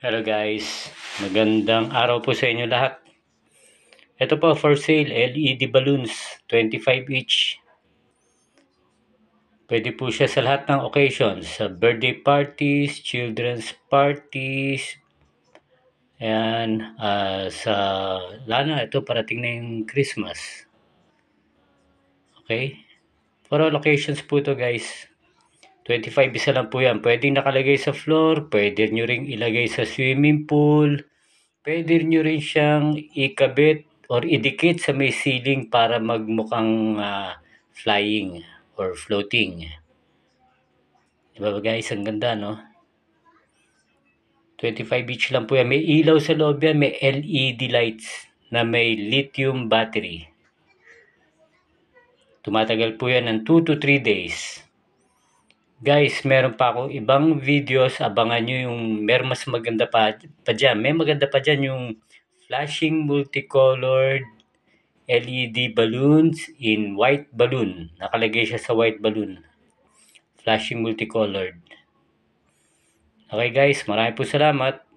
Hello guys, magandang araw po sa inyo lahat. Ito po for sale LED balloons, 25 each. Pwede po siya sa lahat ng occasions, sa birthday parties, children's parties, and uh, sa lana, ito parating na yung Christmas. Okay? For all occasions po ito guys. 25, isa lang po yan. Pwede nakalagay sa floor, pwede nyo ring ilagay sa swimming pool, pwede nyo rin siyang ikabit or idikit sa may ceiling para magmukhang uh, flying or floating. Diba ba guys? Ang ganda, no? 25 inch lang po yan. May ilaw sa loob yan. May LED lights na may lithium battery. Tumatagal po yan ng 2 to 3 days. Guys, meron pa ako ibang videos. Abangan nyo yung meron mas maganda pa, pa dyan. May maganda pa dyan yung flashing multicolored LED balloons in white balloon. Nakalagay siya sa white balloon. Flashing multicolored. Okay guys, maraming po salamat.